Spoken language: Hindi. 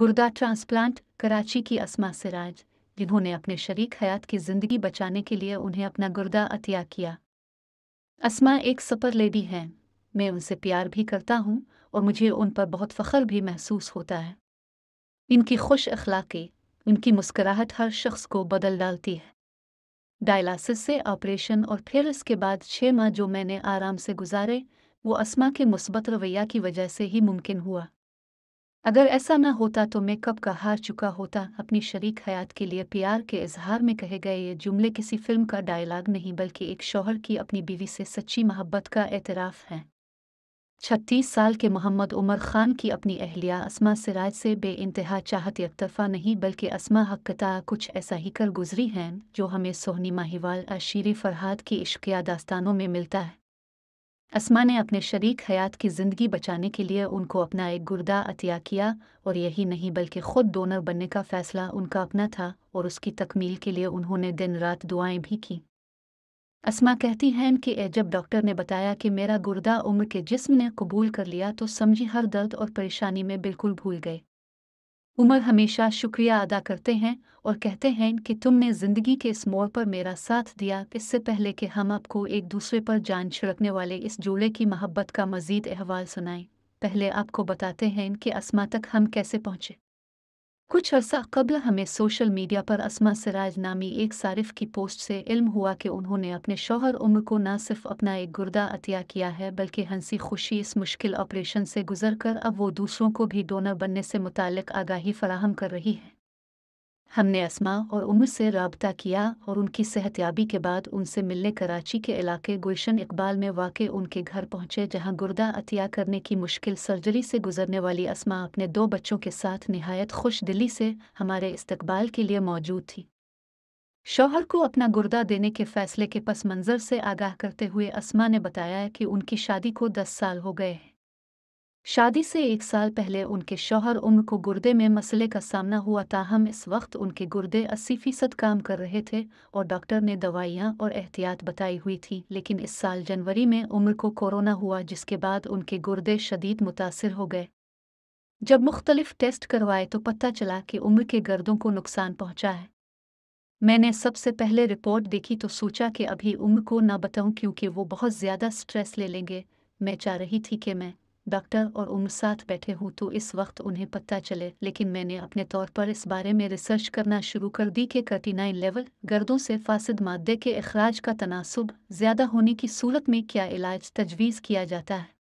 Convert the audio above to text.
गुर्दा ट्रांसप्लांट कराची की असमा सिराज जिन्होंने अपने शरीक हयात की ज़िंदगी बचाने के लिए उन्हें अपना गुर्दा अतिया किया असमा एक सपर लेडी हैं मैं उनसे प्यार भी करता हूँ और मुझे उन पर बहुत फ़ख्र भी महसूस होता है इनकी खुश अखलाकी उनकी मुस्कराहट हर शख्स को बदल डालती है डायलासिस से ऑपरेशन और फिर इसके बाद छः माह जो मैंने आराम से गुजारे वो असमा के मुस्बत रवैया की वजह से ही मुमकिन हुआ अगर ऐसा न होता तो मैं कब का हार चुका होता अपनी शरीक हयात के लिए प्यार के इजहार में कहे गए ये जुमले किसी फिल्म का डायलॉग नहीं बल्कि एक शौहर की अपनी बीवी से सच्ची मोहब्बत का एतराफ़ है छत्तीस साल के मोहम्मद उमर खान की अपनी अहलिया असमा सिराज से बे इंतहा चाहत यकतफा नहीं बल्कि असमा हकता कुछ ऐसा ही कर गुजरी हैं जो हमें सोहनी माहिवाल अशीरी फरहाद की इश्किया दास्तानों में मिलता है असमा ने अपने शरीक हयात की ज़िंदगी बचाने के लिए उनको अपना एक गुर्दा अतिया किया और यही नहीं बल्कि ख़ुद डोनर बनने का फ़ैसला उनका अपना था और उसकी तकमील के लिए उन्होंने दिन रात दुआएं भी की असमा कहती हैं कि जब डॉक्टर ने बताया कि मेरा गुर्दा उम्र के जिस्म ने कबूल कर लिया तो समझी हर दर्द और परेशानी में बिल्कुल भूल गए उमर हमेशा शुक्रिया अदा करते हैं और कहते हैं कि तुमने ज़िंदगी के इस मोड़ पर मेरा साथ दिया इससे पहले कि हम आपको एक दूसरे पर जान छिड़कने वाले इस जोड़े की मोहब्बत का मजीद अहवाल सुनाएं पहले आपको बताते हैं कि असमा तक हम कैसे पहुँचे कुछ अरसा कबल हमें सोशल मीडिया पर असमा सिराज नामी एक सारिफ की पोस्ट से इल्म हुआ कि उन्होंने अपने शोहर उम्र को न सिर्फ अपना एक गुर्दा अतिया किया है बल्कि हंसी खुशी इस मुश्किल ऑपरेशन से गुजर कर अब वो दूसरों को भी डोनर बनने से मुतल आगाही फराहम कर रही है हमने असमा और उम्र से रबता किया और उनकी सेहतियाबी के बाद उनसे मिलने कराची के इलाके गुलशन इकबाल में वाक़ उनके घर पहुंचे जहां गुर्दा अतिया करने की मुश्किल सर्जरी से गुजरने वाली असमा अपने दो बच्चों के साथ नहायत खुश दिली से हमारे इस्तकबाल के लिए मौजूद थी शौहर को अपना गुर्दा देने के फैसले के पस मंज़र से आगाह करते हुए असमा ने बताया कि उनकी शादी को दस साल हो गए हैं शादी से एक साल पहले उनके शौहर उम्र को गुर्दे में मसले का सामना हुआ ताहम इस वक्त उनके गुर्दे अस्सी फीसद काम कर रहे थे और डॉक्टर ने दवाइयाँ और एहतियात बताई हुई थी लेकिन इस साल जनवरी में उम्र को कोरोना हुआ जिसके बाद उनके गुर्दे शदीद मुतासर हो गए जब मुख्तलिफ टेस्ट करवाए तो पता चला कि उम्र के गर्दों को नुकसान पहुँचा है मैंने सबसे पहले रिपोर्ट देखी तो सोचा कि अभी उम्र को ना बताऊं क्योंकि वो बहुत ज़्यादा स्ट्रेस ले लेंगे मैं चाह रही थी कि मैं डॉक्टर और उम्र साथ बैठे हूँ तो इस वक्त उन्हें पता चले लेकिन मैंने अपने तौर पर इस बारे में रिसर्च करना शुरू कर दी कि कर्टिनाइन लेवल गर्दों से फासद मादे के अखराज का तनासब ज़्यादा होने की सूरत में क्या इलाज तजवीज़ किया जाता है